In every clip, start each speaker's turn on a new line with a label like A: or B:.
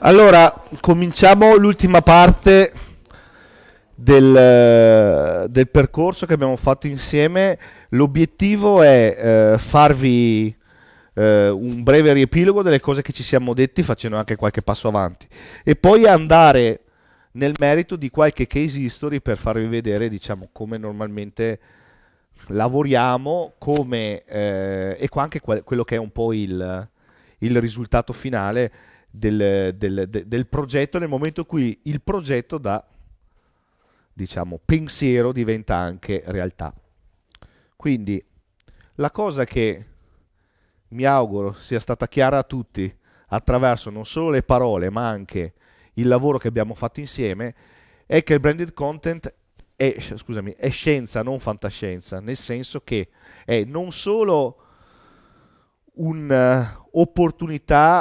A: Allora, cominciamo l'ultima parte del, del, percorso che abbiamo fatto insieme. L'obiettivo è eh, farvi eh, un breve riepilogo delle cose che ci siamo detti facendo anche qualche passo avanti e poi andare nel merito di qualche case history per farvi vedere diciamo come normalmente lavoriamo come, eh, e qua anche quello che è un po' il, il risultato finale del, del, de, del progetto nel momento in cui il progetto da diciamo, pensiero diventa anche realtà. Quindi la cosa che mi auguro sia stata chiara a tutti attraverso non solo le parole ma anche il lavoro che abbiamo fatto insieme è che il branded content è, scusami, è scienza, non fantascienza, nel senso che è non solo un'opportunità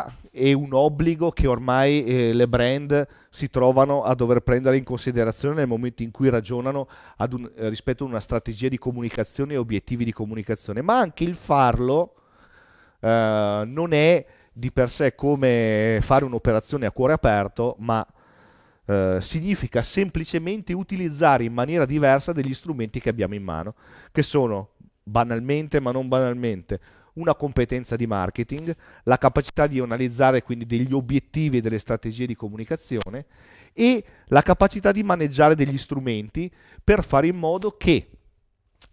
A: eh, è un obbligo che ormai eh, le brand si trovano a dover prendere in considerazione nel momento in cui ragionano un, eh, rispetto a una strategia di comunicazione e obiettivi di comunicazione, ma anche il farlo eh, non è di per sé come fare un'operazione a cuore aperto, ma eh, significa semplicemente utilizzare in maniera diversa degli strumenti che abbiamo in mano, che sono banalmente, ma non banalmente, una competenza di marketing, la capacità di analizzare quindi degli obiettivi e delle strategie di comunicazione e la capacità di maneggiare degli strumenti per fare in modo che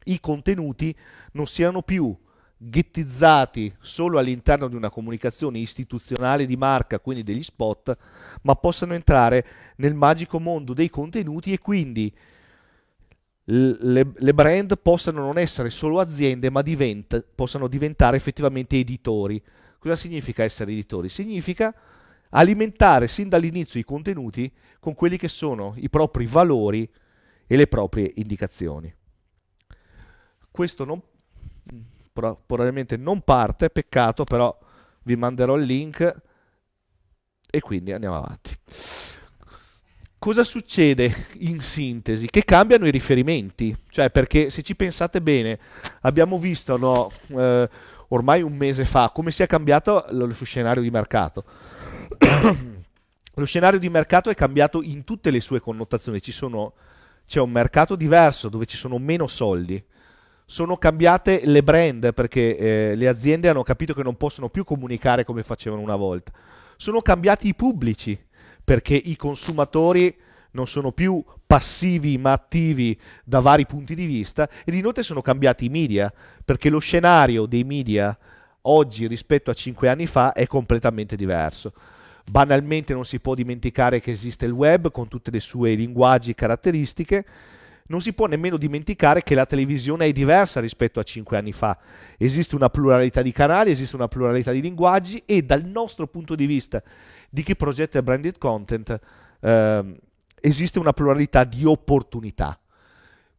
A: i contenuti non siano più ghettizzati solo all'interno di una comunicazione istituzionale di marca, quindi degli spot, ma possano entrare nel magico mondo dei contenuti e quindi le, le brand possano non essere solo aziende, ma divent- possano diventare effettivamente editori. Cosa significa essere editori? Significa alimentare sin dall'inizio i contenuti con quelli che sono i propri valori e le proprie indicazioni. Questo non, probabilmente non parte, peccato, però vi manderò il link e quindi andiamo avanti cosa succede in sintesi? Che cambiano i riferimenti, cioè perché se ci pensate bene, abbiamo visto no, eh, ormai un mese fa come si è cambiato lo, lo scenario di mercato. lo scenario di mercato è cambiato in tutte le sue connotazioni, sono, c'è un mercato diverso dove ci sono meno soldi. Sono cambiate le brand perché eh, le aziende hanno capito che non possono più comunicare come facevano una volta. Sono cambiati i pubblici perché i consumatori non sono più passivi ma attivi da vari punti di vista ed inoltre sono cambiati i media, perché lo scenario dei media oggi rispetto a cinque anni fa è completamente diverso. Banalmente non si può dimenticare che esiste il web con tutte le sue linguaggi e caratteristiche, non si può nemmeno dimenticare che la televisione è diversa rispetto a cinque anni fa. Esiste una pluralità di canali, esiste una pluralità di linguaggi e dal nostro punto di vista, di chi progetta il branded content, eh, esiste una pluralità di opportunità.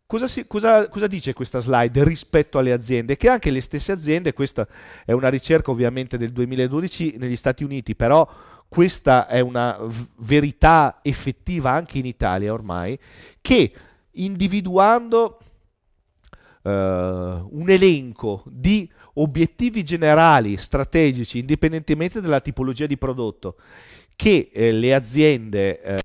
A: Cosa, si, cosa, cosa, dice questa slide rispetto alle aziende? Che anche le stesse aziende, questa è una ricerca ovviamente del 2012 negli Stati Uniti, però questa è una verità effettiva anche in Italia ormai, che individuando eh, un elenco di obiettivi generali, strategici, indipendentemente dalla tipologia di prodotto, che eh, le aziende eh,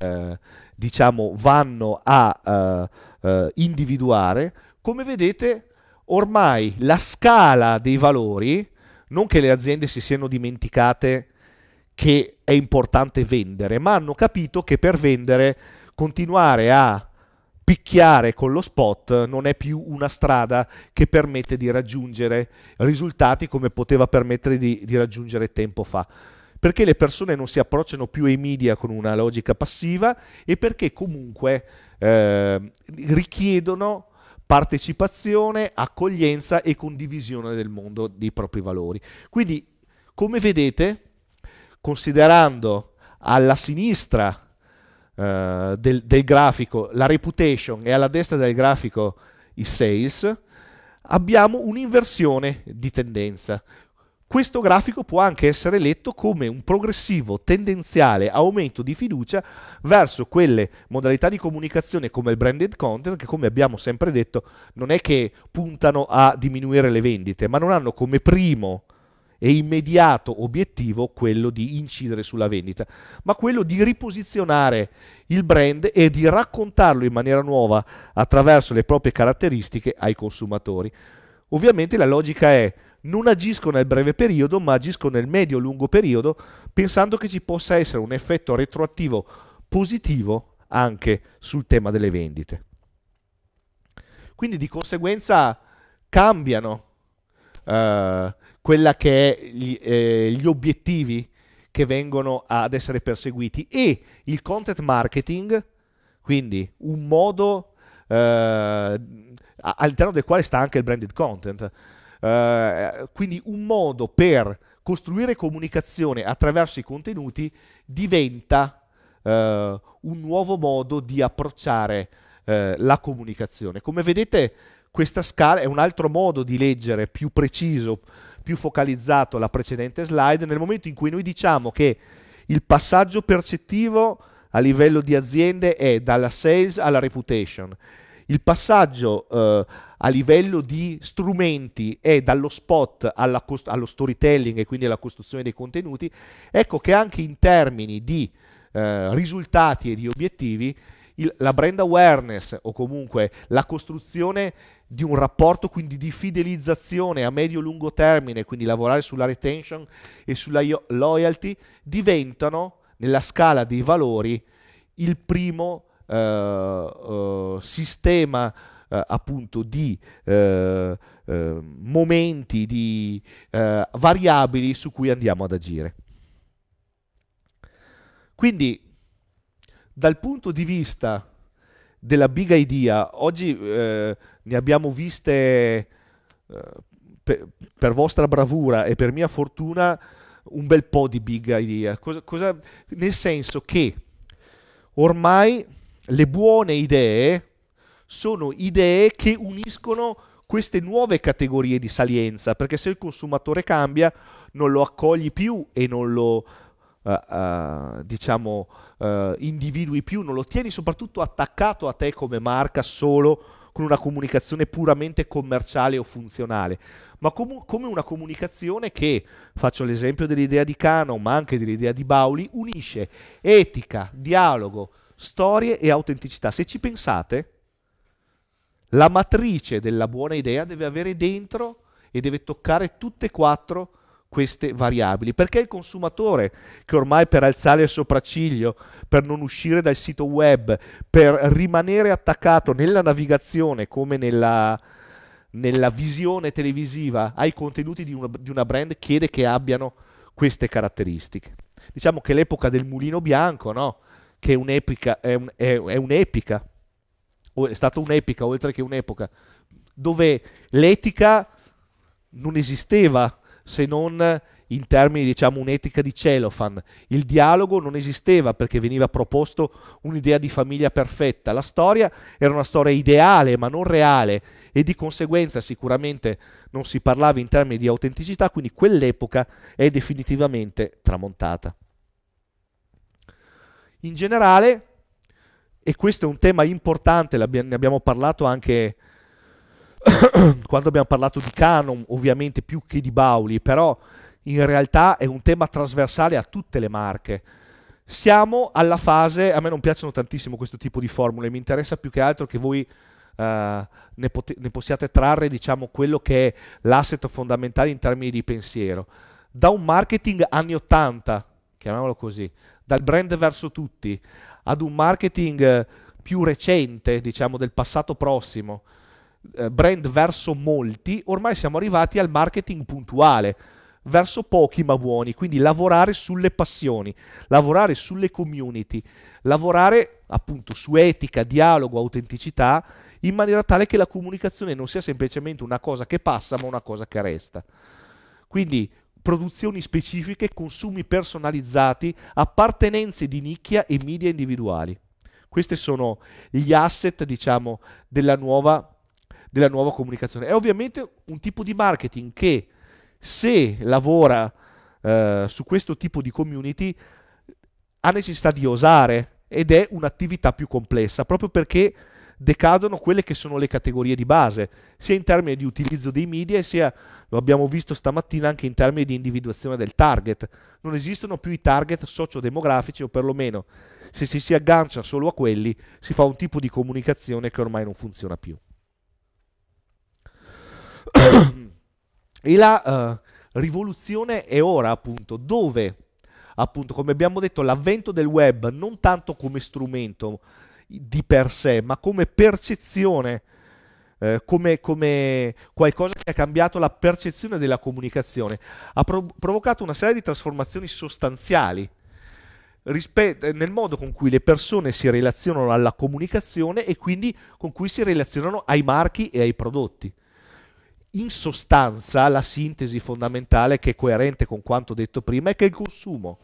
A: diciamo, vanno a eh, eh, individuare, come vedete ormai la scala dei valori, non che le aziende si siano dimenticate che è importante vendere, ma hanno capito che per vendere continuare a picchiare con lo spot non è più una strada che permette di raggiungere risultati come poteva permettere di, di raggiungere tempo fa perché le persone non si approcciano più ai media con una logica passiva e perché comunque eh, richiedono partecipazione, accoglienza e condivisione del mondo dei propri valori. Quindi, come vedete, considerando alla sinistra eh, del, del, grafico, la reputation e alla destra del grafico i sales, abbiamo un'inversione di tendenza. Questo grafico può anche essere letto come un progressivo tendenziale aumento di fiducia verso quelle modalità di comunicazione come il branded content che come abbiamo sempre detto non è che puntano a diminuire le vendite, ma non hanno come primo e immediato obiettivo quello di incidere sulla vendita, ma quello di riposizionare il brand e di raccontarlo in maniera nuova attraverso le proprie caratteristiche ai consumatori. Ovviamente la logica è non agisco nel breve periodo, ma agisco nel medio-lungo periodo, pensando che ci possa essere un effetto retroattivo positivo anche sul tema delle vendite. Quindi di conseguenza cambiano eh, quella che è gli, eh, gli obiettivi che vengono ad essere perseguiti e il content marketing, quindi un modo eh, all'interno del quale sta anche il branded content, eh, quindi un modo per costruire comunicazione attraverso i contenuti diventa eh, un nuovo modo di approcciare eh, la comunicazione. Come vedete questa scala è un altro modo di leggere più preciso, più focalizzato la precedente slide, nel momento in cui noi diciamo che il passaggio percettivo a livello di aziende è dalla sales alla reputation, il passaggio eh, a livello di strumenti è dallo spot cost- allo storytelling e quindi alla costruzione dei contenuti, ecco che anche in termini di eh, risultati e di obiettivi il, la brand awareness o comunque la costruzione di un rapporto quindi di fidelizzazione a medio-lungo termine, quindi lavorare sulla retention e sulla loyalty, diventano nella scala dei valori il primo eh, eh, sistema eh, appunto di eh, eh, momenti, di eh, variabili su cui andiamo ad agire. Quindi dal punto di vista della big idea, oggi eh, ne abbiamo viste eh, per, per, vostra bravura e per mia fortuna un bel po' di big idea, cosa, cosa, nel senso che ormai le buone idee sono idee che uniscono queste nuove categorie di salienza, perché se il consumatore cambia non lo accogli più e non lo Uh, diciamo uh, individui più, non lo tieni soprattutto attaccato a te come marca solo con una comunicazione puramente commerciale o funzionale, ma com- come una comunicazione che, faccio l'esempio dell'idea di Cano, ma anche dell'idea di Bauli, unisce etica, dialogo, storie e autenticità. Se ci pensate, la matrice della buona idea deve avere dentro e deve toccare tutte e quattro queste variabili, perché il consumatore che ormai per alzare il sopracciglio, per non uscire dal sito web, per rimanere attaccato nella navigazione come nella, nella visione televisiva ai contenuti di una, di una, brand, chiede che abbiano queste caratteristiche. Diciamo che l'epoca del mulino bianco, no? che è un'epica, è, un, è, è un'epica è stata un'epica oltre che un'epoca, dove l'etica non esisteva se non in termini diciamo un'etica di celofan. Il dialogo non esisteva perché veniva proposto un'idea di famiglia perfetta, la storia era una storia ideale ma non reale e di conseguenza sicuramente non si parlava in termini di autenticità, quindi quell'epoca è definitivamente tramontata. In generale, e questo è un tema importante, ne abbiamo parlato anche quando abbiamo parlato di canon, ovviamente più che di Bauli, però in realtà è un tema trasversale a tutte le marche. Siamo alla fase, a me non piacciono tantissimo questo tipo di formule, mi interessa più che altro che voi uh, ne, pot- ne possiate trarre diciamo, quello che è l'asset fondamentale in termini di pensiero. Da un marketing anni 80, chiamiamolo così, dal brand verso tutti, ad un marketing più recente, diciamo del passato prossimo, eh, brand verso molti, ormai siamo arrivati al marketing puntuale, verso pochi ma buoni, quindi lavorare sulle passioni, lavorare sulle community, lavorare appunto su etica, dialogo, autenticità, in maniera tale che la comunicazione non sia semplicemente una cosa che passa ma una cosa che resta. Quindi produzioni specifiche, consumi personalizzati, appartenenze di nicchia e media individuali. Questi sono gli asset, diciamo, della nuova della nuova comunicazione. È ovviamente un tipo di marketing che se lavora eh, su questo tipo di community ha necessità di osare ed è un'attività più complessa, proprio perché decadono quelle che sono le categorie di base, sia in termini di utilizzo dei media, sia, lo abbiamo visto stamattina, anche in termini di individuazione del target. Non esistono più i target sociodemografici, o perlomeno se ci si aggancia solo a quelli, si fa un tipo di comunicazione che ormai non funziona più e la uh, rivoluzione è ora, appunto, dove, appunto, come abbiamo detto, l'avvento del web non tanto come strumento di per sé, ma come percezione, eh, come, come, qualcosa che ha cambiato la percezione della comunicazione, ha prov- provocato una serie di trasformazioni sostanziali rispet- nel modo con cui le persone si relazionano alla comunicazione e quindi con cui si relazionano ai marchi e ai prodotti in sostanza la sintesi fondamentale che è coerente con quanto detto prima è che il consumo,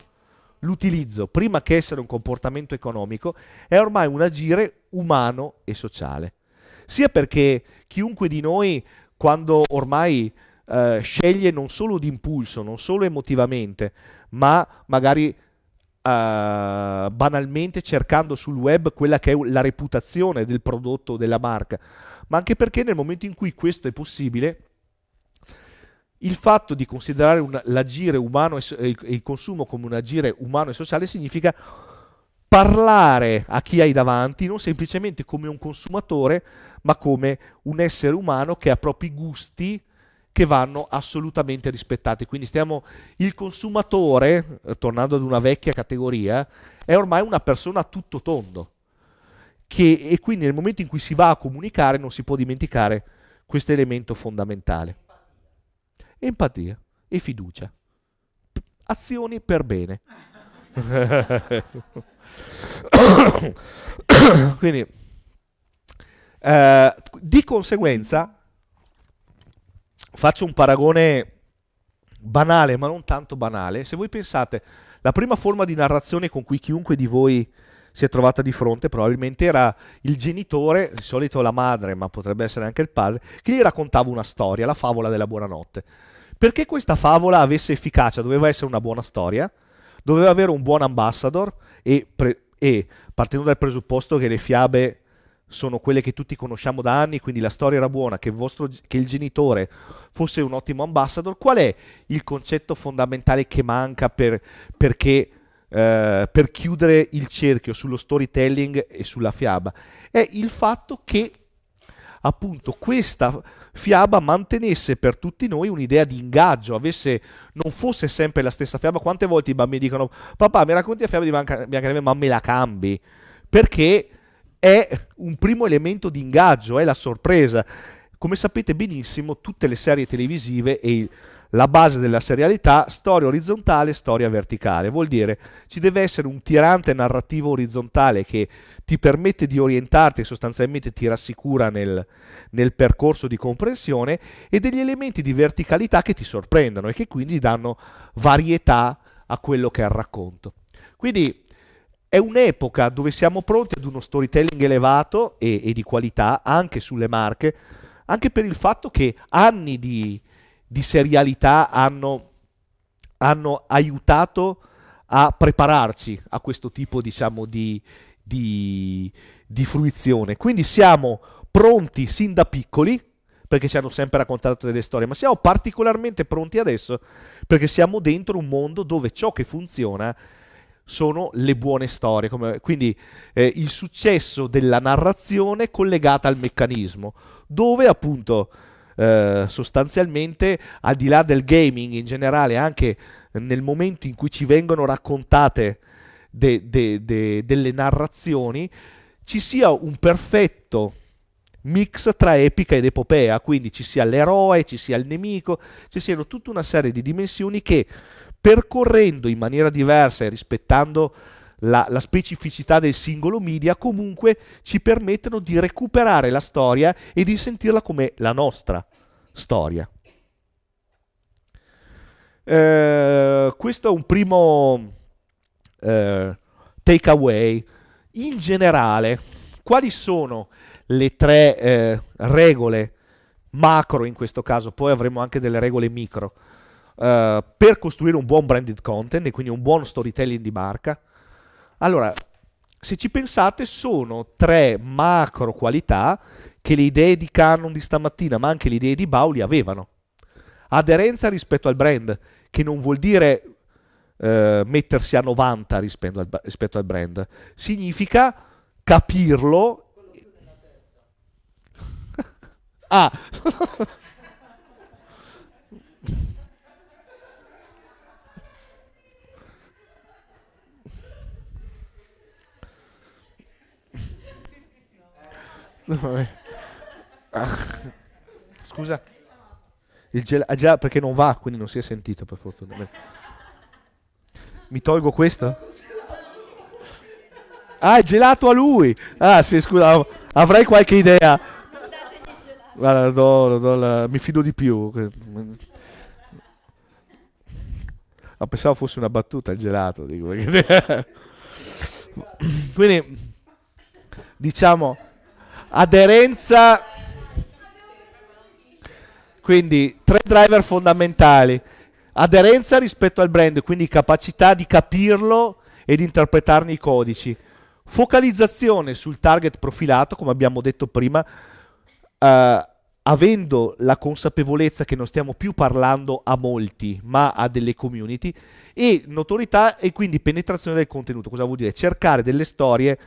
A: l'utilizzo, prima che essere un comportamento economico, è ormai un agire umano e sociale. Sia perché chiunque di noi, quando ormai eh, sceglie non solo d'impulso, non solo emotivamente, ma magari eh, banalmente cercando sul web quella che è la reputazione del prodotto o della marca, ma anche perché nel momento in cui questo è possibile, il fatto di considerare un, l'agire umano e, e il consumo come un agire umano e sociale significa parlare a chi hai davanti non semplicemente come un consumatore, ma come un essere umano che ha propri gusti che vanno assolutamente rispettati. Quindi stiamo il consumatore, tornando ad una vecchia categoria, è ormai una persona a tutto tondo che, e quindi nel momento in cui si va a comunicare non si può dimenticare questo elemento fondamentale. Empatia e fiducia. Azioni per bene. quindi, eh, di conseguenza, faccio un paragone banale, ma non tanto banale. Se voi pensate, la prima forma di narrazione con cui chiunque di voi si è trovata di fronte, probabilmente era il genitore, di solito la madre, ma potrebbe essere anche il padre, che gli raccontava una storia, la favola della buonanotte. Perché questa favola avesse efficacia, doveva essere una buona storia, doveva avere un buon ambassador e, pre- e partendo dal presupposto che le fiabe sono quelle che tutti conosciamo da anni, quindi la storia era buona, che vostro, che il, genitore fosse un ottimo ambassador, qual è il concetto fondamentale che manca per, perché eh, per chiudere il cerchio sullo storytelling e sulla fiaba è il fatto che appunto questa fiaba mantenesse per tutti noi un'idea di ingaggio, avesse, non fosse sempre la stessa fiaba. Quante volte i bambini dicono papà mi racconti la fiaba di Biancaneve ma me la cambi? Perché è un primo elemento di ingaggio, è la sorpresa. Come sapete benissimo tutte le serie televisive e il la base della serialità, storia orizzontale, storia verticale. Vuol dire ci deve essere un tirante narrativo orizzontale che ti permette di orientarti e sostanzialmente ti rassicura nel, nel, percorso di comprensione e degli elementi di verticalità che ti sorprendono e che quindi danno varietà a quello che è il racconto. Quindi è un'epoca dove siamo pronti ad uno storytelling elevato e, e di qualità anche sulle marche, anche per il fatto che anni di di serialità hanno, hanno aiutato a prepararci a questo tipo diciamo, di, di, di fruizione. Quindi siamo pronti sin da piccoli, perché ci hanno sempre raccontato delle storie, ma siamo particolarmente pronti adesso perché siamo dentro un mondo dove ciò che funziona sono le buone storie, come, quindi eh, il successo della narrazione collegata al meccanismo, dove appunto eh, sostanzialmente al di là del gaming in generale, anche nel momento in cui ci vengono raccontate de, de, de, delle narrazioni, ci sia un perfetto mix tra epica ed epopea, quindi ci sia l'eroe, ci sia il nemico, ci siano tutta una serie di dimensioni che percorrendo in maniera diversa e rispettando la, la specificità del singolo media, comunque ci permettono di recuperare la storia e di sentirla come la nostra storia. Eh, questo è un primo eh, takeaway. In generale, quali sono le tre eh, regole macro in questo caso? Poi avremo anche delle regole micro. Eh, per costruire un buon branded content e quindi un buon storytelling di marca, allora, se ci pensate, sono tre macro qualità che le idee di Canon di stamattina, ma anche le idee di Bauli avevano. Aderenza rispetto al brand, che non vuol dire eh, mettersi a 90 rispetto al, rispetto al brand, significa capirlo. ah! Ah. Scusa. Il gel- ah, già perché non va, quindi non si è sentito per fortuna. Mi tolgo questo? Ah, è gelato a lui. Ah, sì, scusa, avrei qualche idea. Guarda, do, do la... mi fido di più. No, pensavo fosse una battuta il gelato. Dico. Quindi, diciamo, aderenza. Quindi tre driver fondamentali. Aderenza rispetto al brand, quindi capacità di capirlo e di interpretarne i codici. Focalizzazione sul target profilato, come abbiamo detto prima, eh, avendo la consapevolezza che non stiamo più parlando a molti, ma a delle community, e notorietà e quindi penetrazione del contenuto. Cosa vuol dire? Cercare delle storie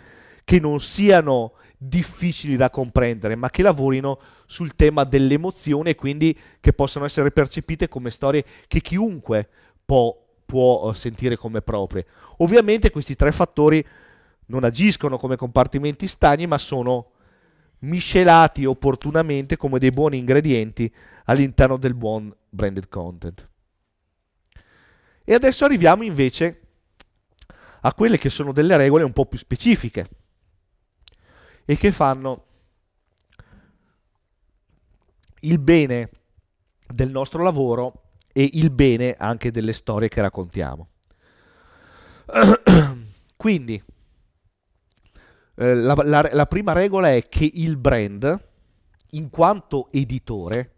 A: che non siano difficili da comprendere, ma che lavorino sul tema dell'emozione e quindi che possano essere percepite come storie che chiunque può, può eh, sentire come proprie. Ovviamente questi tre fattori non agiscono come compartimenti stagni, ma sono miscelati opportunamente come dei buoni ingredienti all'interno del buon branded content. E adesso arriviamo invece a quelle che sono delle regole un po' più specifiche e che fanno il bene del nostro lavoro e il bene anche delle storie che raccontiamo. Quindi, eh, la, la, la prima regola è che il brand, in quanto editore,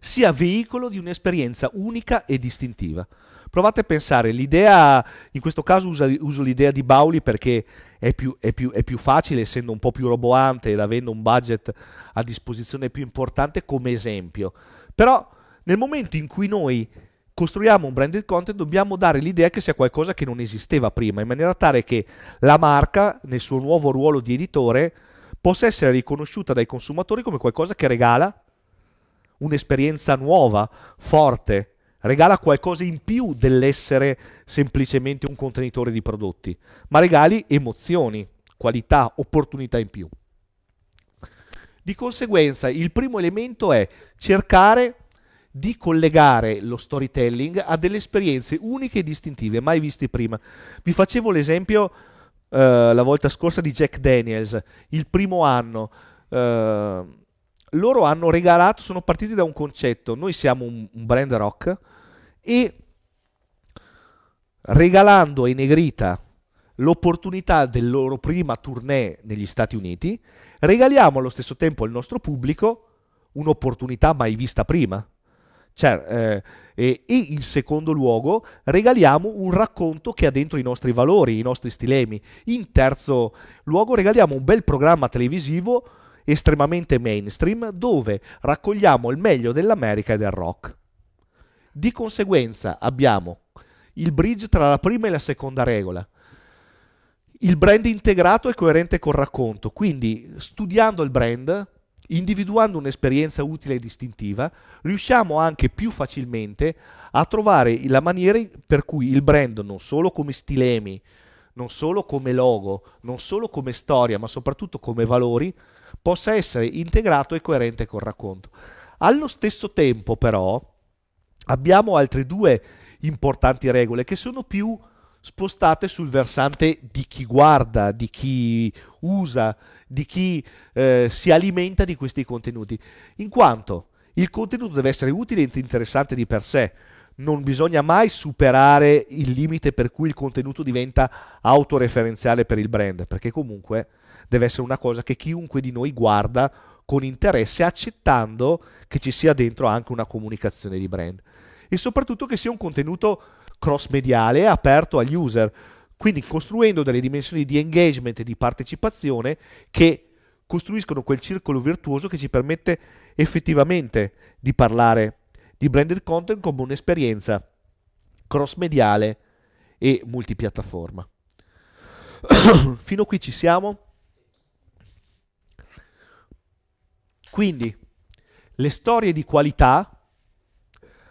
A: sia veicolo di un'esperienza unica e distintiva provate a pensare, l'idea, in questo caso usa, uso l'idea di Bauli perché è più, è, più, è più, facile, essendo un po' più roboante ed avendo un budget a disposizione più importante come esempio. Però nel momento in cui noi costruiamo un branded content dobbiamo dare l'idea che sia qualcosa che non esisteva prima, in maniera tale che la marca, nel suo nuovo ruolo di editore, possa essere riconosciuta dai consumatori come qualcosa che regala un'esperienza nuova, forte, regala qualcosa in più dell'essere semplicemente un contenitore di prodotti, ma regali emozioni, qualità, opportunità in più. Di conseguenza, il primo elemento è cercare di collegare lo storytelling a delle esperienze uniche e distintive, mai viste prima. Vi facevo l'esempio eh, la volta scorsa di Jack Daniels, il primo anno. Eh, loro hanno regalato, sono partiti da un concetto, noi siamo un, un brand rock, e regalando ai Negrita l'opportunità del loro prima tournée negli Stati Uniti, regaliamo allo stesso tempo al nostro pubblico un'opportunità mai vista prima. Cioè, eh, e, in secondo luogo regaliamo un racconto che ha dentro i nostri valori, i nostri stilemi. In terzo luogo regaliamo un bel programma televisivo estremamente mainstream dove raccogliamo il meglio dell'America e del rock. Di conseguenza abbiamo il bridge tra la prima e la seconda regola. Il brand integrato è coerente col racconto, quindi studiando il brand, individuando un'esperienza utile e distintiva, riusciamo anche più facilmente a trovare la maniera per cui il brand non solo come stilemi, non solo come logo, non solo come storia, ma soprattutto come valori, possa essere integrato e coerente col racconto. Allo stesso tempo, però, abbiamo altre due importanti regole che sono più spostate sul versante di chi guarda, di chi usa, di chi eh, si alimenta di questi contenuti, in quanto il contenuto deve essere utile e interessante di per sé, non bisogna mai superare il limite per cui il contenuto diventa autoreferenziale per il brand, perché comunque deve essere una cosa che chiunque di noi guarda con interesse, accettando che ci sia dentro anche una comunicazione di brand e soprattutto che sia un contenuto cross mediale aperto agli user. Quindi costruendo delle dimensioni di engagement e di partecipazione che costruiscono quel circolo virtuoso che ci permette effettivamente di parlare di branded content come un'esperienza cross mediale e multipiattaforma. Fino qui ci siamo. Quindi le storie di qualità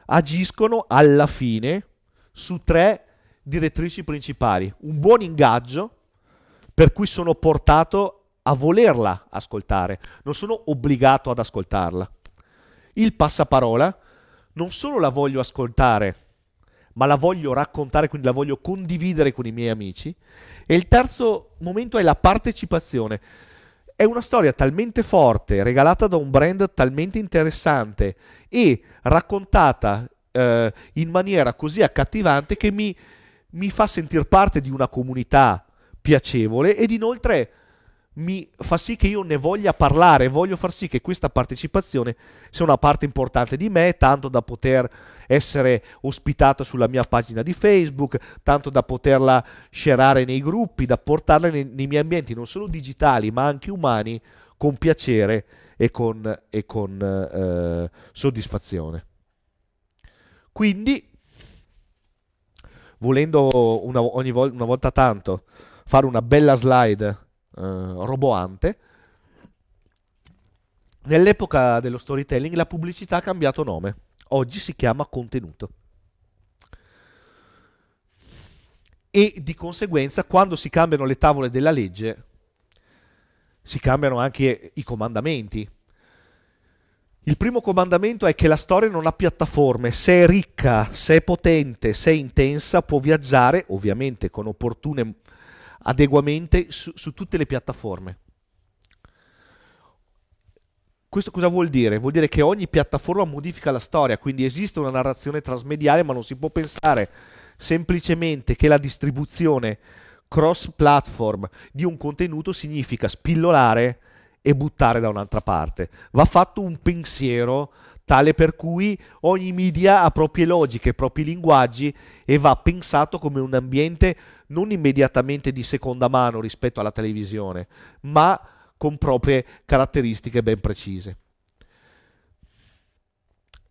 A: agiscono alla fine su tre direttrici principali. Un buon ingaggio, per cui sono portato a volerla ascoltare, non sono obbligato ad ascoltarla. Il passaparola, non solo la voglio ascoltare, ma la voglio raccontare, quindi la voglio condividere con i miei amici. E il terzo momento è la partecipazione è una storia talmente forte, regalata da un brand talmente interessante e raccontata eh, in maniera così accattivante che mi, mi fa sentire parte di una comunità piacevole ed inoltre mi fa sì che io ne voglia parlare, voglio far sì che questa partecipazione sia una parte importante di me, tanto da poter essere ospitata sulla mia pagina di Facebook, tanto da poterla scerare nei gruppi, da portarla nei, nei, miei ambienti non solo digitali ma anche umani con piacere e con, e con eh, soddisfazione. Quindi, volendo una, ogni vol- una volta tanto fare una bella slide eh, roboante, Nell'epoca dello storytelling la pubblicità ha cambiato nome oggi si chiama contenuto. E di conseguenza, quando si cambiano le tavole della legge, si cambiano anche i comandamenti. Il primo comandamento è che la storia non ha piattaforme, se è ricca, se è potente, se è intensa, può viaggiare, ovviamente con opportune adeguamenti, su, su tutte le piattaforme. Questo cosa vuol dire? Vuol dire che ogni piattaforma modifica la storia, quindi esiste una narrazione trasmediale, ma non si può pensare semplicemente che la distribuzione cross platform di un contenuto significa spillolare e buttare da un'altra parte. Va fatto un pensiero tale per cui ogni media ha proprie logiche, propri linguaggi e va pensato come un ambiente non immediatamente di seconda mano rispetto alla televisione, ma con proprie caratteristiche ben precise.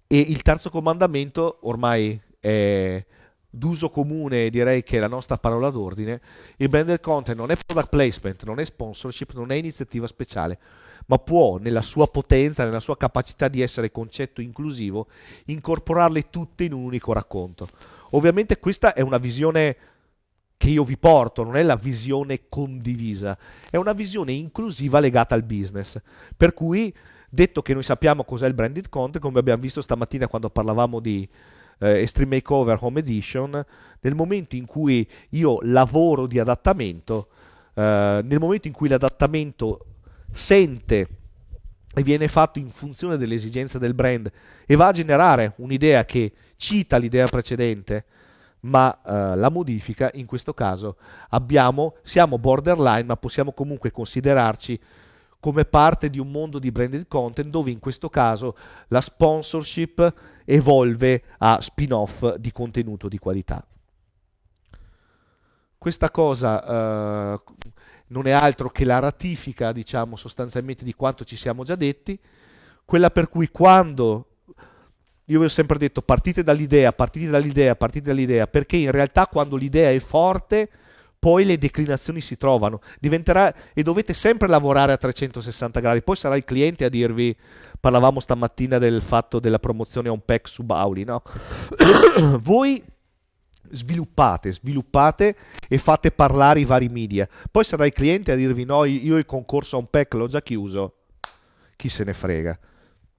A: E il terzo comandamento ormai è d'uso comune, direi che è la nostra parola d'ordine, il branded content non è product placement, non è sponsorship, non è iniziativa speciale, ma può nella sua potenza, nella sua capacità di essere concetto inclusivo, incorporarle tutte in un unico racconto. Ovviamente questa è una visione che io vi porto, non è la visione condivisa, è una visione inclusiva legata al business. Per cui, detto che noi sappiamo cos'è il branded content, come abbiamo visto stamattina quando parlavamo di eh, Extreme Makeover Home Edition, nel momento in cui io lavoro di adattamento, eh, nel momento in cui l'adattamento sente e viene fatto in funzione delle esigenze del brand e va a generare un'idea che cita l'idea precedente, ma eh, la modifica in questo caso abbiamo, siamo borderline ma possiamo comunque considerarci come parte di un mondo di branded content dove in questo caso la sponsorship evolve a spin-off di contenuto di qualità. Questa cosa eh, non è altro che la ratifica, diciamo, sostanzialmente di quanto ci siamo già detti, quella per cui quando io vi ho sempre detto partite dall'idea, partite dall'idea, partite dall'idea, perché in realtà quando l'idea è forte poi le declinazioni si trovano Diventerà, e dovete sempre lavorare a 360 gradi. Poi sarà il cliente a dirvi, parlavamo stamattina del fatto della promozione a un pack su Bauli, no? Voi sviluppate, sviluppate e fate parlare i vari media. Poi sarà il cliente a dirvi no, io il concorso a un pack l'ho già chiuso. Chi se ne frega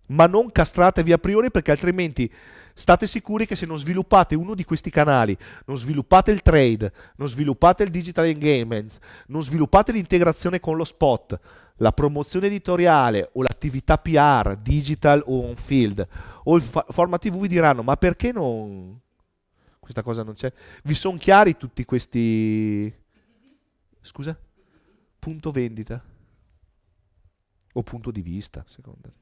A: ma non castratevi a priori perché altrimenti state sicuri che se non sviluppate uno di questi canali, non sviluppate il trade, non sviluppate il digital engagement, non sviluppate l'integrazione con lo spot, la promozione editoriale o l'attività PR, digital o on field, o il fa- format TV vi diranno ma perché non... questa cosa non c'è? Vi sono chiari tutti questi... scusa? Punto vendita o punto di vista, secondo me.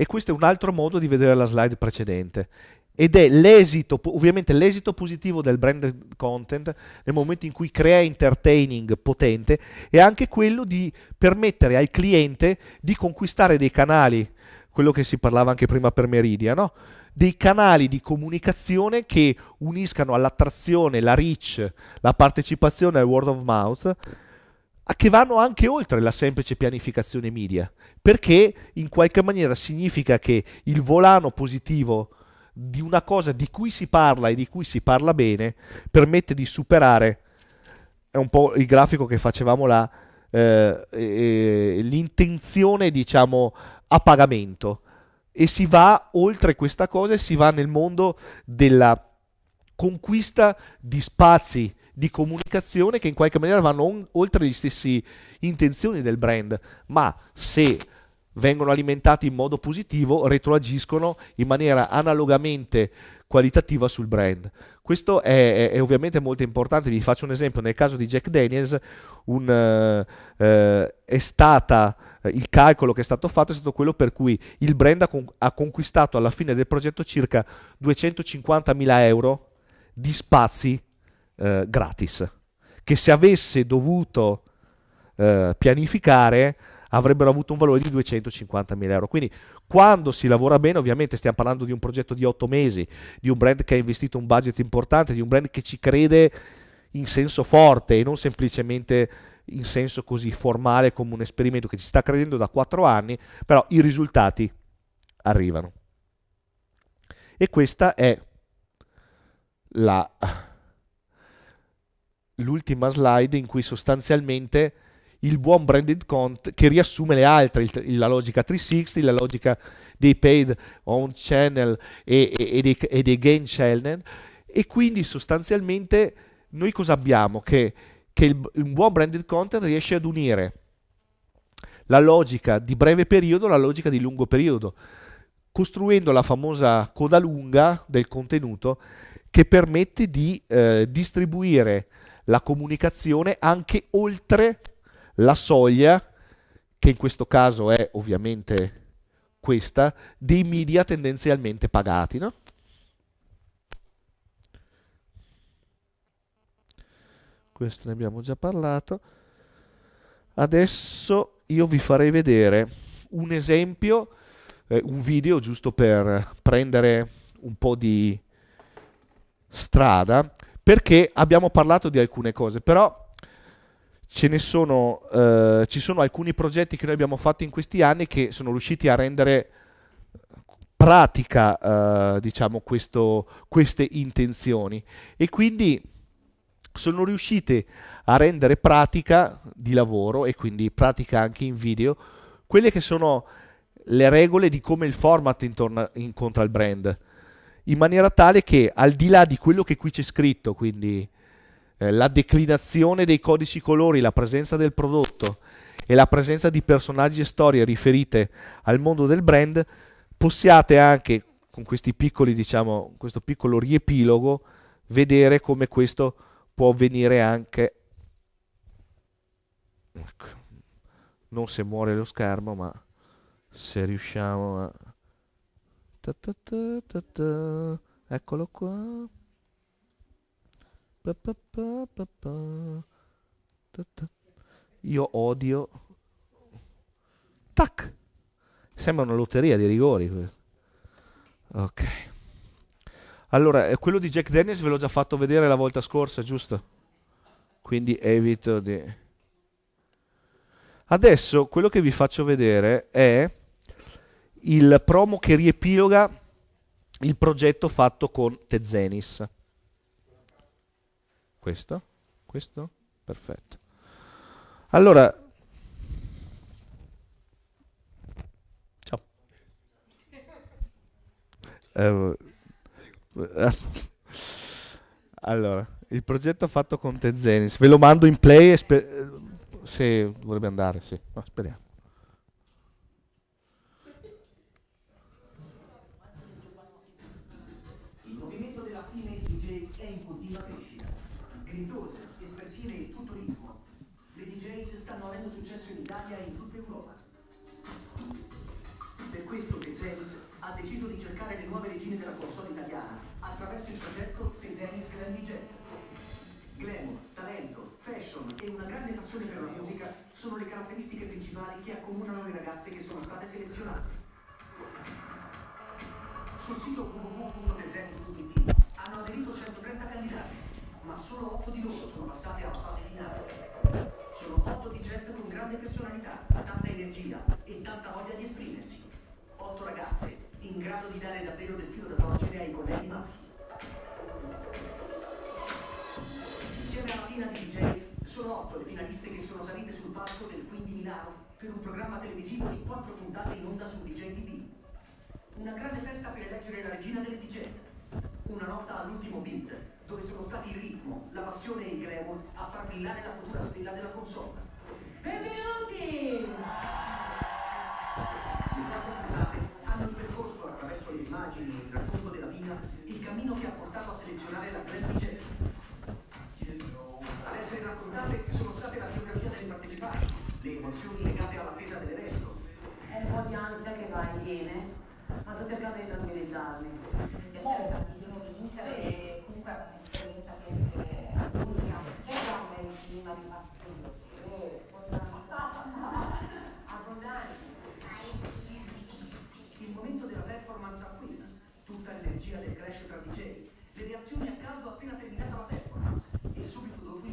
A: E questo è un altro modo di vedere la slide precedente. Ed è l'esito, ovviamente l'esito positivo del brand content nel momento in cui crea entertaining potente, è anche quello di permettere al cliente di conquistare dei canali, quello che si parlava anche prima per Meridia, no? dei canali di comunicazione che uniscano all'attrazione, la reach, la partecipazione al word of mouth che vanno anche oltre la semplice pianificazione media, perché in qualche maniera significa che il volano positivo di una cosa di cui si parla e di cui si parla bene permette di superare, è un po' il grafico che facevamo là, eh, eh, l'intenzione diciamo a pagamento e si va oltre questa cosa e si va nel mondo della conquista di spazi di comunicazione che in qualche maniera vanno on- oltre gli stessi intenzioni del brand, ma se vengono alimentati in modo positivo retroagiscono in maniera analogamente qualitativa sul brand. Questo è, è, è, ovviamente molto importante, vi faccio un esempio, nel caso di Jack Daniels un, uh, è stata, eh, il calcolo che è stato fatto è stato quello per cui il brand ha, con- ha conquistato alla fine del progetto circa 250.000 euro di spazi eh, gratis, che se avesse dovuto eh, pianificare avrebbero avuto un valore di 250.000 euro. Quindi quando si lavora bene, ovviamente stiamo parlando di un progetto di 8 mesi, di un brand che ha investito un budget importante, di un brand che ci crede in senso forte e non semplicemente in senso così formale come un esperimento che ci sta credendo da 4 anni, però i risultati arrivano. E questa è la l'ultima slide in cui sostanzialmente il buon branded content che riassume le altre, il, la logica 360, la logica dei paid on channel e, e, e, dei, e dei gain channel e quindi sostanzialmente noi cosa abbiamo? Che, che il, un buon branded content riesce ad unire la logica di breve periodo alla logica di lungo periodo, costruendo la famosa coda lunga del contenuto che permette di eh, distribuire la comunicazione anche oltre la soglia, che in questo caso è ovviamente questa, dei media tendenzialmente pagati. No? Questo ne abbiamo già parlato. Adesso io vi farei vedere un esempio, eh, un video giusto per prendere un po' di strada perché abbiamo parlato di alcune cose, però ce ne sono, eh, ci sono alcuni progetti che noi abbiamo fatto in questi anni che sono riusciti a rendere pratica eh, diciamo questo, queste intenzioni e quindi sono riuscite a rendere pratica di lavoro e quindi pratica anche in video quelle che sono le regole di come il format incontra il brand in maniera tale che al di là di quello che qui c'è scritto, quindi eh, la declinazione dei codici colori, la presenza del prodotto e la presenza di personaggi e storie riferite al mondo del brand, possiate anche con questi piccoli, diciamo, questo piccolo riepilogo vedere come questo può avvenire anche ecco, non se muore lo schermo, ma se riusciamo a Ta ta ta Eccolo qua. Pa pa Io odio. Tac! Sembra una lotteria di rigori. Ok. Allora, eh, quello di Jack Dennis ve l'ho già fatto vedere la volta scorsa, giusto? Quindi evito di... Adesso quello che vi faccio vedere è il promo che riepiloga il progetto fatto con Tezenis. Questo? Questo? Perfetto. Allora... Ciao. Ehm, allora, il progetto fatto con Tezenis, ve lo mando in play e sper- se dovrebbe andare, sì, no, speriamo.
B: accomunano le ragazze che sono state selezionate. Sul sito www.tezenis.it hanno aderito 130 candidati, ma solo 8 di loro sono passate alla fase finale. Sono 8 di gente con grande personalità, tanta energia e tanta voglia di esprimersi. 8 ragazze in grado di dare davvero del filo da torcere ai colleghi maschi. Insieme alla fila di DJ sono 8 le finaliste che sono salite sul palco del 15 Milano per un programma televisivo di quattro puntate in onda su DJ TV. Una grande festa per eleggere la regina delle DJ. Una lotta all'ultimo beat, dove sono stati il ritmo, la passione e il gremol a far brillare la futura stella della console. Benvenuti! Le quattro puntate hanno percorso attraverso le immagini e il racconto della vita il cammino che ha portato a selezionare la Grand DJ. Ad essere raccontate l'ansia che va e viene, ma sto cercando di tranquillizzarli. Mi piace tantissimo vincere e comunque è un'esperienza che essere unica. C'è grande prima di partire. A volare. Il momento della performance a qui, tutta l'energia del crash tra DJ, le reazioni a caldo appena terminata la performance e subito dopo il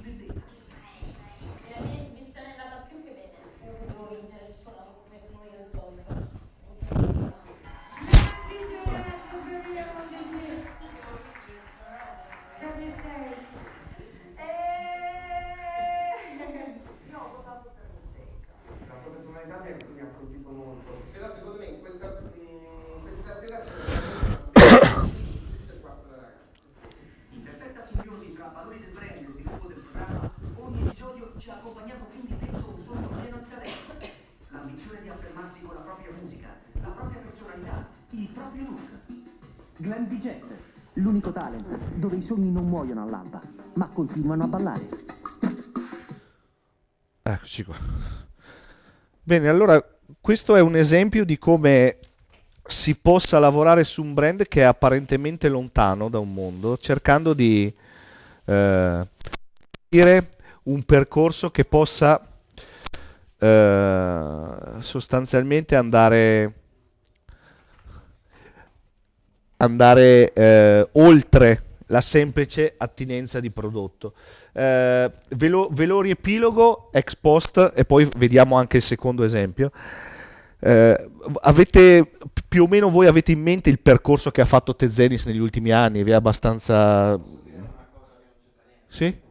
B: i sogni non muoiono all'alba, ma continuano
A: a
C: ballare. Eccoci qua.
A: Bene, allora questo è un esempio di come si possa lavorare su un brand che è apparentemente lontano da un mondo, cercando di eh, un percorso che possa eh, sostanzialmente andare, andare eh, oltre la semplice attinenza di prodotto. Eh, ve, lo, ve, lo, riepilogo ex post e poi vediamo anche il secondo esempio. Eh, avete più o meno voi avete in mente il percorso che ha fatto Tezenis negli ultimi anni? Vi è abbastanza. Sì?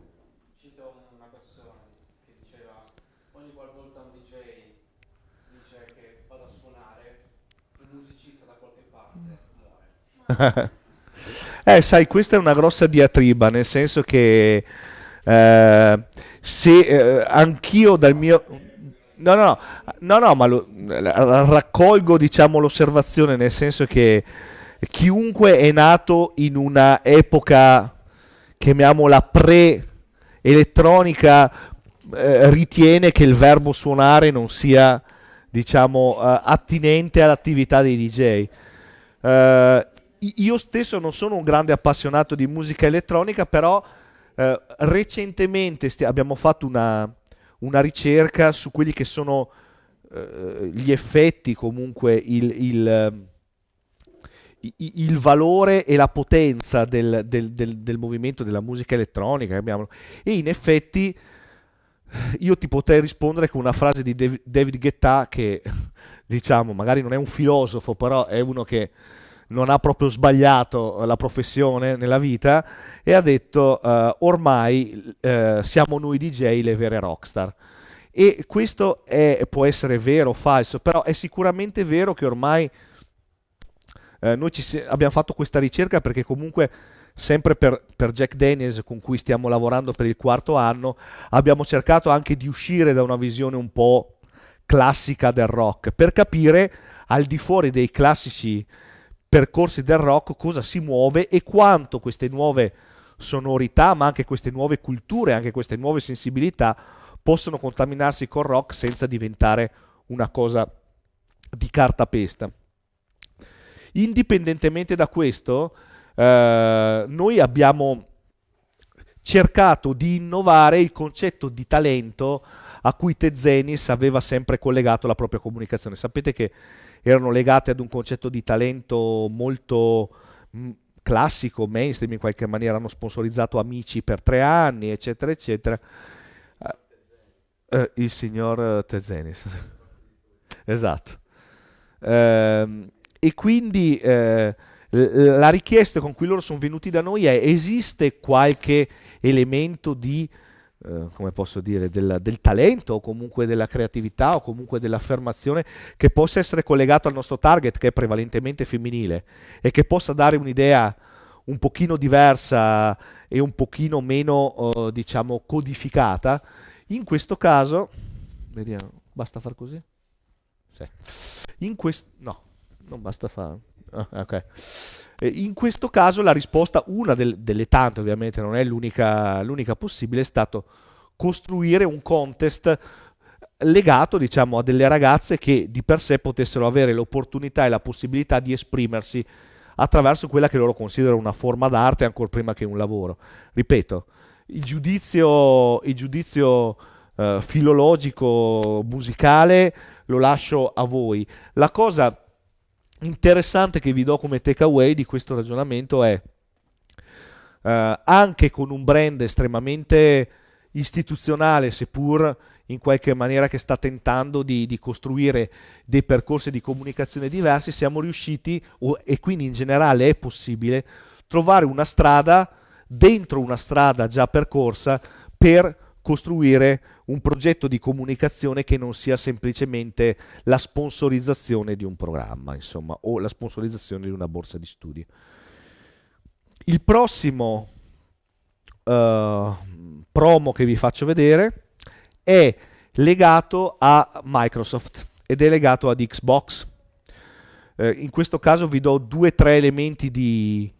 A: Eh, sai, questa è una grossa diatriba, nel senso che eh, se eh, anch'io dal mio... No, no, no, no ma lo, raccolgo diciamo, l'osservazione nel senso che chiunque è nato in una epoca, chiamiamola pre-elettronica, eh, ritiene che il verbo suonare non sia, diciamo, eh, attinente all'attività dei DJ. Eh, io stesso non sono un grande appassionato di musica elettronica, però eh, recentemente sti- abbiamo fatto una, una, ricerca su quelli che sono eh, gli effetti, comunque il, il, eh, il, valore e la potenza del, del, del, del movimento della musica elettronica. E in effetti io ti potrei rispondere con una frase di David Guetta che diciamo magari non è un filosofo, però è uno che non ha proprio sbagliato eh, la professione nella vita e ha detto eh, ormai eh, siamo noi DJ le vere rockstar. E questo è, può essere vero o falso, però è sicuramente vero che ormai eh, noi ci, abbiamo fatto questa ricerca perché comunque sempre per, per, Jack Daniels con cui stiamo lavorando per il quarto anno abbiamo cercato anche di uscire da una visione un po' classica del rock per capire al di fuori dei classici percorsi del rock, cosa si muove e quanto queste nuove sonorità, ma anche queste nuove culture, anche queste nuove sensibilità possono contaminarsi col rock senza diventare una cosa di cartapesta. Indipendentemente da questo, eh, noi abbiamo cercato di innovare il concetto di talento a cui Tezenis aveva sempre collegato la propria comunicazione. Sapete che erano legate ad un concetto di talento molto mm, classico, mainstream in qualche maniera, hanno sponsorizzato Amici per tre anni, eccetera, eccetera. Uh, uh, il signor eh, Tezenis. esatto. Uh, e quindi la richiesta con cui loro sono venuti da noi è esiste qualche elemento di eh, come posso dire, del, del, talento o comunque della creatività o comunque dell'affermazione che possa essere collegato al nostro target che è prevalentemente femminile e che possa dare un'idea un pochino diversa e un pochino meno, eh, diciamo, codificata. In questo caso, vediamo, basta far così? Sì. In questo, no, non basta fare. Ah, in questo caso la risposta, una del, delle tante ovviamente, non è l'unica, l'unica possibile, è stato costruire un contest legato diciamo, a delle ragazze che di per sé potessero avere l'opportunità e la possibilità di esprimersi attraverso quella che loro considerano una forma d'arte ancora prima che un lavoro. Ripeto, il giudizio, il giudizio eh, filologico musicale lo lascio a voi. La cosa interessante che vi do come takeaway di questo ragionamento è eh, anche con un brand estremamente istituzionale, seppur in qualche maniera che sta tentando di, di costruire dei percorsi di comunicazione diversi, siamo riusciti, o, e quindi in generale è possibile, trovare una strada dentro una strada già percorsa per costruire un progetto di comunicazione che non sia semplicemente la sponsorizzazione di un programma, insomma, o la sponsorizzazione di una borsa di studi. Il prossimo uh, promo che vi faccio vedere è legato a Microsoft ed è legato ad Xbox. Uh, in questo caso vi do due o tre elementi di,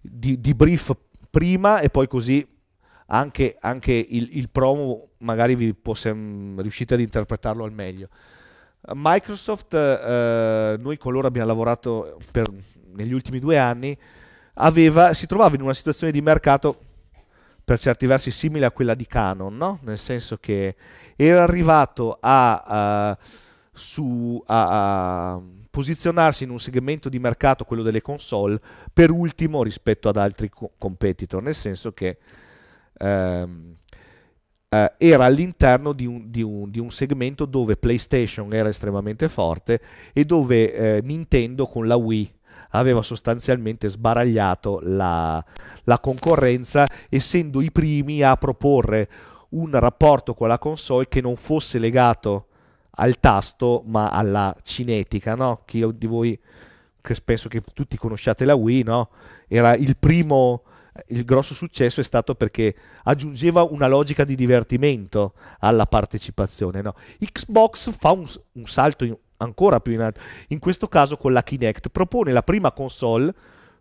A: di, di brief prima e poi così anche, anche il, il, promo magari vi sem- riuscite ad interpretarlo al meglio. Microsoft, eh, noi con loro abbiamo lavorato per, negli ultimi due anni, aveva, si trovava in una situazione di mercato per certi versi simile a quella di Canon, no? nel senso che era arrivato a, a, su, a, a, posizionarsi in un segmento di mercato, quello delle console, per ultimo rispetto ad altri co- competitor, nel senso che ehm, eh, era all'interno di un, di, un, di un, segmento dove PlayStation era estremamente forte e dove eh, Nintendo con la Wii aveva sostanzialmente sbaragliato la, la concorrenza, essendo i primi a proporre un rapporto con la console che non fosse legato al tasto ma alla cinetica, no? Chi di voi, che penso che tutti conosciate la Wii, no? Era il primo il grosso successo è stato perché aggiungeva una logica di divertimento alla partecipazione. No? Xbox fa un, un salto in, ancora più in alto, in questo caso con la Kinect, propone la prima console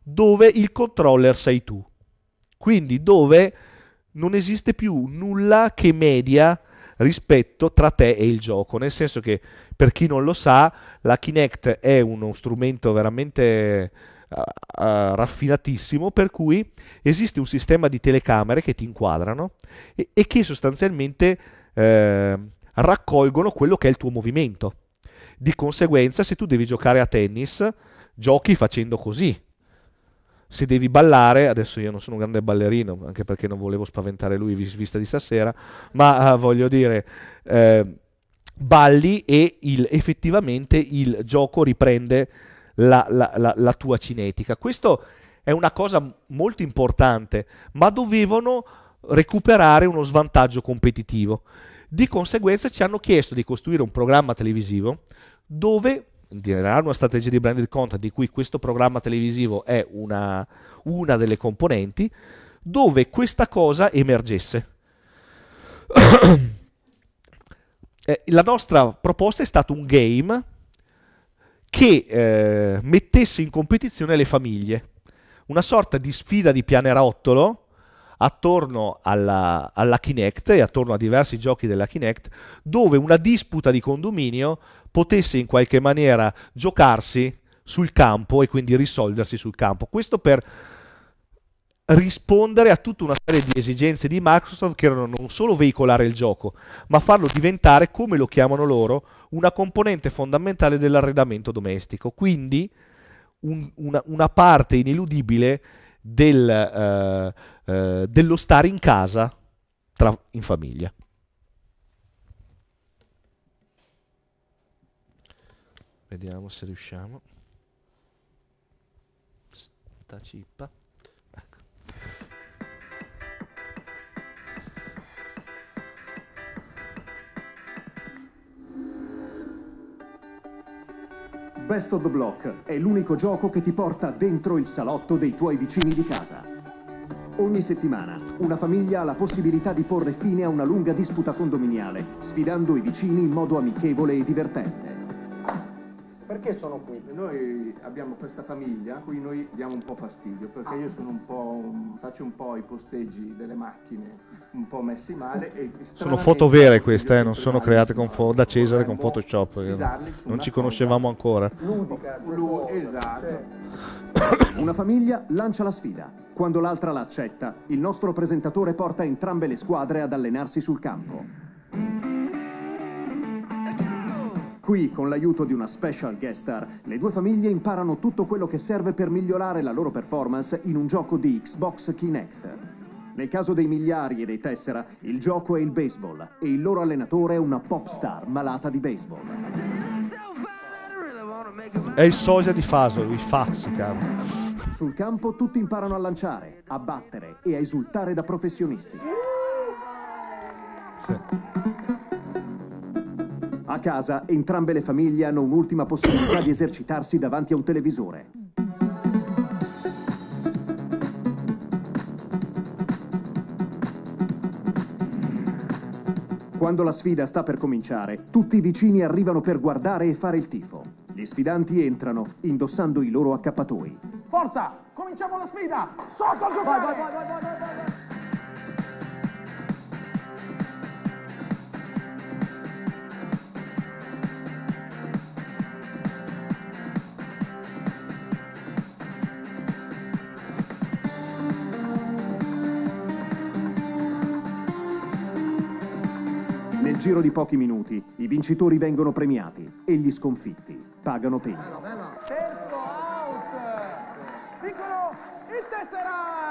A: dove il controller sei tu, quindi dove non esiste più nulla che media rispetto tra te e il gioco, nel senso che per chi non lo sa la Kinect è uno strumento veramente raffinatissimo per cui esiste un sistema di telecamere che ti inquadrano e, e che sostanzialmente eh, raccolgono quello che è il tuo movimento. Di conseguenza, se tu devi giocare a tennis, giochi facendo così. Se devi ballare, adesso io non sono un grande ballerino, anche perché non volevo spaventare lui vista di stasera, ma uh, voglio dire, eh, balli e il, effettivamente il gioco riprende la, la, la, la tua cinetica. Questo è una cosa molto importante, ma dovevano recuperare uno svantaggio competitivo. Di conseguenza ci hanno chiesto di costruire un programma televisivo dove generare una strategia di branded content di cui questo programma televisivo è una, una delle componenti, dove questa cosa emergesse. Eh, la nostra proposta è stato un game che eh, mettesse in competizione le famiglie, una sorta di sfida di pianerottolo attorno alla, alla Kinect e attorno a diversi giochi della Kinect, dove una disputa di condominio potesse in qualche maniera giocarsi sul campo e quindi risolversi sul campo. Questo per rispondere a tutta una serie di esigenze di Microsoft che erano non solo veicolare il gioco, ma farlo diventare, come lo chiamano loro, una componente fondamentale dell'arredamento domestico, quindi un, una, una, parte ineludibile del, uh, uh, dello stare in casa tra, in famiglia. Vediamo se riusciamo. Sta cippa.
C: Best of the Block è l'unico gioco che ti porta dentro il salotto dei tuoi vicini di casa. Ogni settimana una famiglia ha la possibilità di porre fine a una lunga disputa condominiale, sfidando i vicini in modo amichevole e
A: divertente.
C: Perché sono qui? Noi abbiamo questa famiglia a cui noi diamo un po' fastidio, perché ah. io un po', faccio un po' i posteggi delle macchine un po' messi male. E sono foto vere queste, eh, non sono create con
A: fo- da Cesare con Photoshop, eh. non ci conoscevamo ancora.
C: Ludica, Lu- cioè, esatto. Cioè. Una famiglia lancia la sfida. Quando l'altra l'accetta, il nostro presentatore porta entrambe le squadre ad allenarsi sul campo. Qui, con l'aiuto di una special guest star, le due famiglie imparano tutto quello che serve per migliorare la loro performance in un gioco di Xbox Kinect. Nel caso dei miliari e dei tessera, il gioco è il baseball e il loro allenatore è una pop star malata di baseball.
A: È il sosia di Faso, lui Faxica.
C: Sul campo tutti imparano a lanciare, a battere e a esultare da professionisti. Sì. A casa entrambe le famiglie hanno un'ultima possibilità di esercitarsi davanti a un televisore. Quando la sfida sta per cominciare, tutti i vicini arrivano per guardare e fare il tifo. Gli sfidanti entrano indossando i loro accappatoi.
A: Forza! Cominciamo la sfida! Sotto a giocare! Vai, vai, vai,
C: Nel giro di pochi minuti i vincitori vengono premiati e gli sconfitti pagano pena.
A: Bello, bello. Terzo out!
B: Piccolo, il tesserà!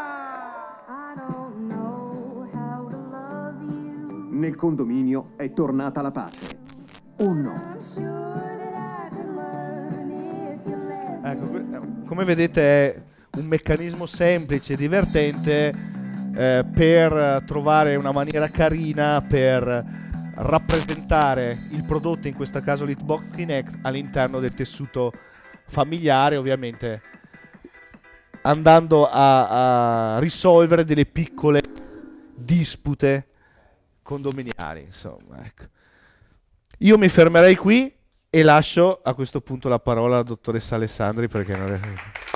C: Nel condominio è tornata la pace.
A: O no? Ecco, come vedete è un meccanismo semplice e divertente eh, per trovare una maniera carina per rappresentare il prodotto, in questo caso l'Hitbox Kinect, all'interno del tessuto familiare, ovviamente andando a, a risolvere delle piccole dispute condominiali. Insomma, ecco. Io mi fermerei qui e lascio a questo punto la parola alla dottoressa Alessandri perché non è...